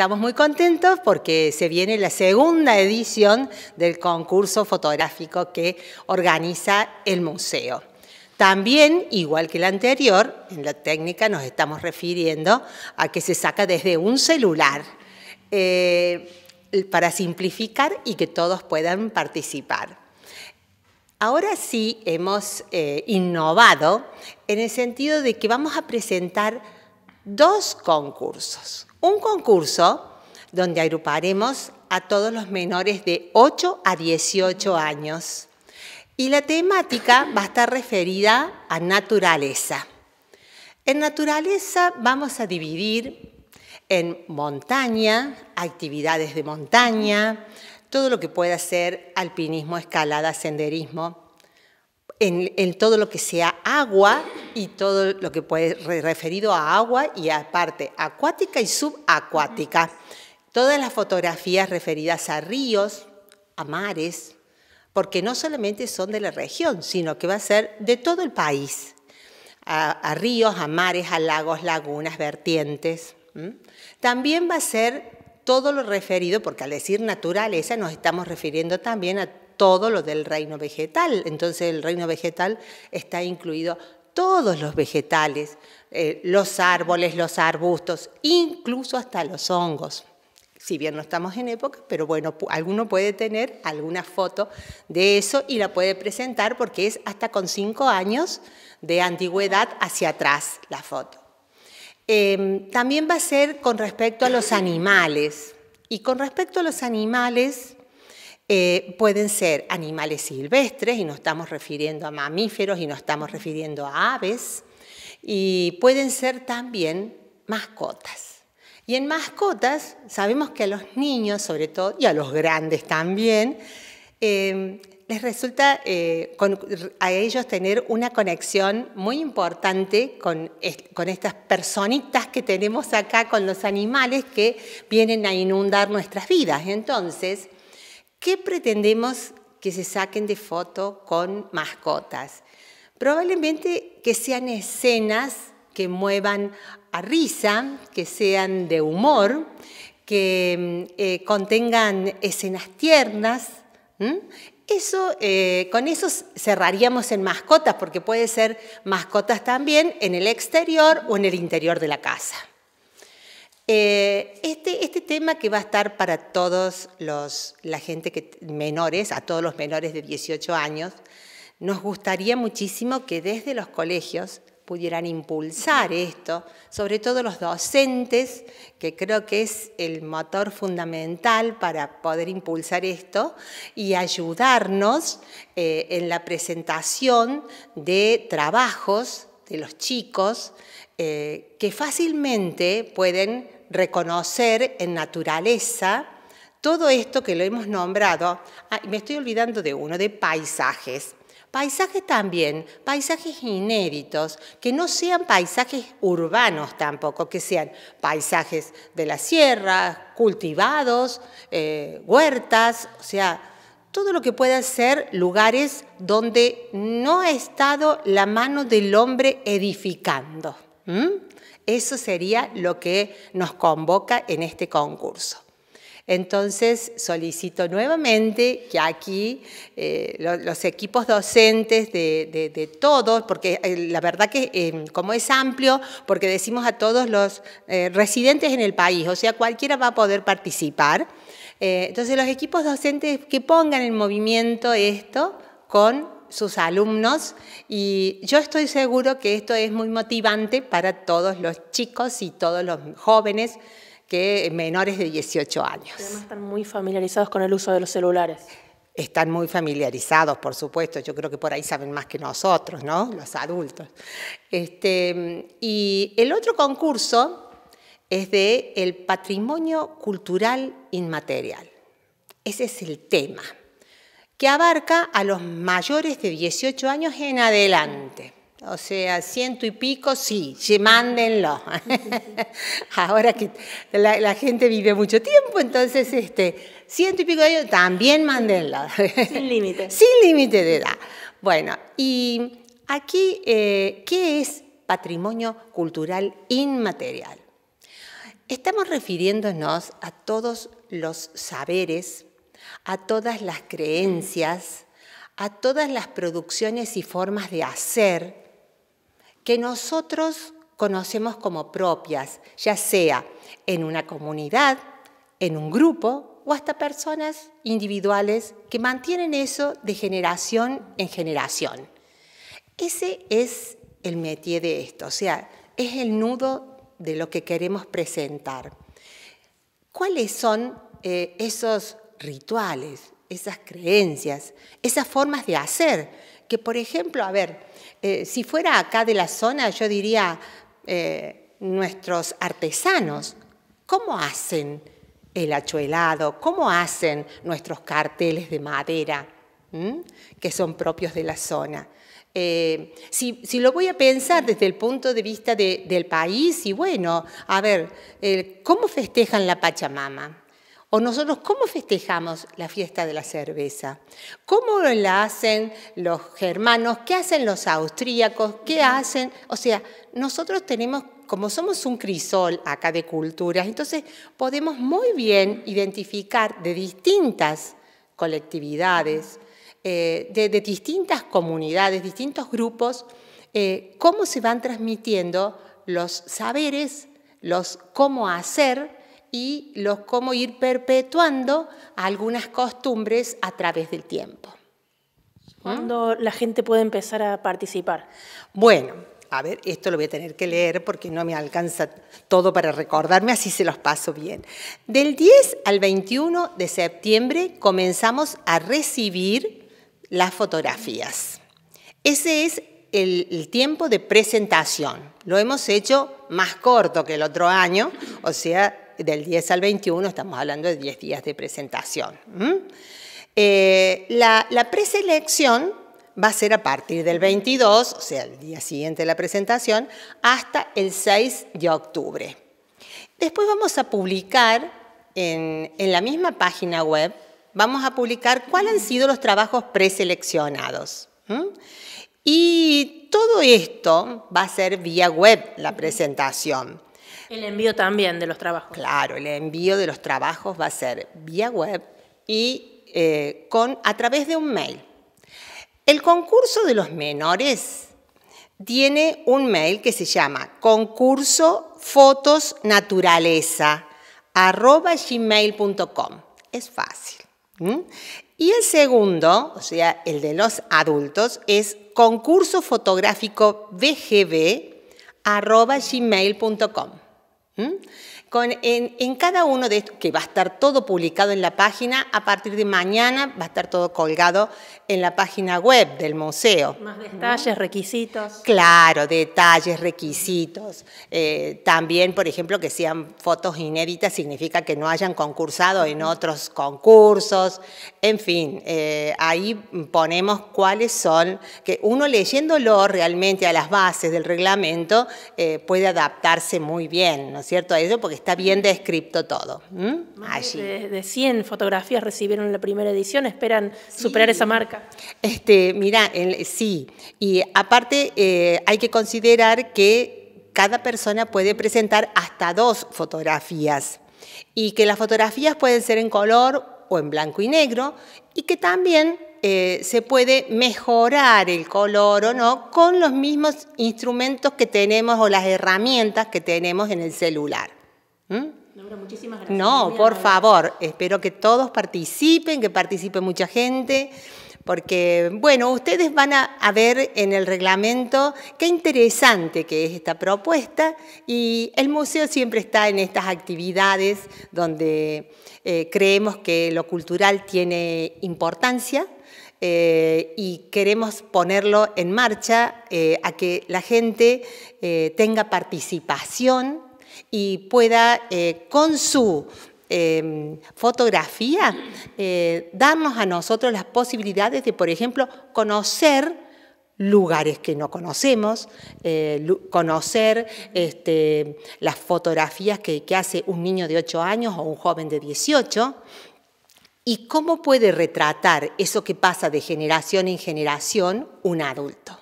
Estamos muy contentos porque se viene la segunda edición del concurso fotográfico que organiza el museo. También, igual que la anterior, en la técnica nos estamos refiriendo a que se saca desde un celular eh, para simplificar y que todos puedan participar. Ahora sí hemos eh, innovado en el sentido de que vamos a presentar dos concursos. Un concurso donde agruparemos a todos los menores de 8 a 18 años. Y la temática va a estar referida a naturaleza. En naturaleza vamos a dividir en montaña, actividades de montaña, todo lo que pueda ser alpinismo, escalada, senderismo, en, todo lo que sea agua y todo lo que puede referido a agua y a parte acuática y subacuática. Todas las fotografías referidas a ríos, a mares, porque no solamente son de la región, sino que va a ser de todo el país. A, ríos, a mares, a lagos, lagunas, vertientes. También va a ser todo lo referido, porque al decir naturaleza nos estamos refiriendo también a todo lo del reino vegetal. Entonces el reino vegetal está incluido todos los vegetales, eh, los árboles, los arbustos, incluso hasta los hongos. Si bien no estamos en época, pero bueno, alguno puede tener alguna foto de eso y la puede presentar porque es hasta con cinco años de antigüedad hacia atrás la foto. Em, también va a ser con respecto a los animales. Y con respecto a los animales, eh, pueden ser animales silvestres, y no estamos refiriendo a mamíferos, y no estamos refiriendo a aves, y pueden ser también mascotas. Y en mascotas sabemos que a los niños, sobre todo, y a los grandes también, em, les resulta eh, a ellos tener una conexión muy importante con, con, estas personitas que tenemos acá, con los animales que vienen a inundar nuestras vidas. Entonces, ¿Qué pretendemos que se saquen de foto con mascotas? Probablemente que sean escenas que muevan a risa, que sean de humor, que mm, eh, contengan escenas tiernas. Eso, eh, con eso cerraríamos en mascotas, porque puede ser mascotas también en el exterior o en el interior de la casa. Eh, este, este tema que va a estar para todos los la gente que menores, a todos los menores de 18 años, nos gustaría muchísimo que desde los colegios pudieran impulsar esto, sobre todo los docentes, que creo que es el motor fundamental para poder impulsar esto y ayudarnos eh, en la presentación de trabajos de los chicos eh, que fácilmente pueden reconocer en naturaleza todo esto que lo hemos nombrado, me estoy olvidando de uno, de paisajes. Paisajes también, paisajes inéditos, que no sean paisajes urbanos tampoco, que sean paisajes de la sierra, cultivados, eh, huertas, o sea, todo lo que pueda ser lugares donde no ha estado la mano del hombre edificando. Eso sería lo que nos convoca en este concurso. Entonces solicito nuevamente que aquí eh, los equipos docentes de, todos, porque eh, la verdad que eh, como es amplio, porque decimos a todos los residentes en el país, o sea, cualquiera va a poder participar. entonces los equipos docentes que pongan en movimiento esto con sus alumnos y yo estoy seguro que esto es muy motivante para todos los chicos y todos los jóvenes que menores de 18 años. Además están muy familiarizados con el uso de los celulares. Están muy familiarizados, por supuesto. Yo creo que por ahí saben más que nosotros, ¿no? Los adultos. Este, y el otro concurso es de el patrimonio cultural inmaterial. Ese es el tema que abarca a los mayores de 18 años en adelante. O sea, ciento y pico, sí, mándenlo. Ahora que la, gente vive mucho tiempo, entonces este, ciento y pico de años, también mándenlo. Sin límite. Sin límite de edad. Bueno, y aquí, eh, ¿qué es patrimonio cultural inmaterial? Estamos refiriéndonos a todos los saberes a todas las creencias, a todas las producciones y formas de hacer que nosotros conocemos como propias, ya sea en una comunidad, en un grupo o hasta personas individuales que mantienen eso de generación en generación. Ese es el métier de esto, o sea, es el nudo de lo que queremos presentar. ¿Cuáles son eh, esos rituales, esas creencias, esas formas de hacer, que por ejemplo, a ver, eh, si fuera acá de la zona, yo diría, eh, nuestros artesanos, ¿cómo hacen el achuelado? ¿Cómo hacen nuestros carteles de madera, que son propios de la zona? Eh, si, lo voy a pensar desde el punto de vista del país, y bueno, a ver, ¿cómo festejan la Pachamama? O nosotros, ¿cómo festejamos la fiesta de la cerveza? ¿Cómo la hacen los germanos? ¿Qué hacen los austríacos? ¿Qué hacen? O sea, nosotros tenemos, como somos un crisol acá de culturas, entonces podemos muy bien identificar de distintas colectividades, eh, de, distintas comunidades, distintos grupos, eh, cómo se van transmitiendo los saberes, los cómo hacer y los cómo ir perpetuando algunas costumbres a través del tiempo. ¿Cuándo la gente puede empezar a participar? Bueno, a ver, esto lo voy a tener que leer porque no me alcanza todo para recordarme, así se los paso bien. Del 10 al 21 de septiembre comenzamos a recibir las fotografías. Ese es el, el, tiempo de presentación. Lo hemos hecho más corto que el otro año, o sea, del 10 al 21, estamos hablando de 10 días de presentación. Eh, la, preselección va a ser a partir del 22, o sea, el día siguiente de la presentación, hasta el 6 de octubre. Después vamos a publicar en, la misma página web, vamos a publicar cuáles han sido los trabajos preseleccionados. Y todo esto va a ser vía web la presentación. El envío también de los trabajos. Claro, el envío de los trabajos va a ser vía web y eh, con, a través de un mail. El concurso de los menores tiene un mail que se llama concurso fotos naturaleza Es fácil. Y el segundo, o sea, el de los adultos, es concurso fotográfico bgb Mm. en, cada uno de estos, que va a estar todo publicado en la página, a partir de mañana va a estar todo colgado en la página web del museo. Más detalles, requisitos. Claro, detalles, requisitos. Eh, también, por ejemplo, que sean fotos inéditas significa que no hayan concursado en otros concursos. En fin, eh, ahí ponemos cuáles son, que uno leyéndolo realmente a las bases del reglamento eh, puede adaptarse muy bien, ¿no es cierto? A eso, porque está bien descrito todo. De, 100 fotografías recibieron la primera edición, esperan superar esa marca. Este, mira, sí, y aparte eh, hay que considerar que cada persona puede presentar hasta dos fotografías y que las fotografías pueden ser en color o en blanco y negro y que también eh, se puede mejorar el color o no con los mismos instrumentos que tenemos o las herramientas que tenemos en el celular. ¿Mm? Laura, muchísimas gracias. No, por favor, espero que todos participen, que participe mucha gente porque, bueno, ustedes van a, ver en el reglamento qué interesante que es esta propuesta y el museo siempre está en estas actividades donde eh, creemos que lo cultural tiene importancia. Eh, y queremos ponerlo en marcha eh, a que la gente tenga participación y pueda eh, con su em, fotografía eh, darnos a nosotros las posibilidades de, por ejemplo, conocer lugares que no conocemos, eh, conocer este, las fotografías que, que, hace un niño de 8 años o un joven de 18, y cómo puede retratar eso que pasa de generación en generación un adulto.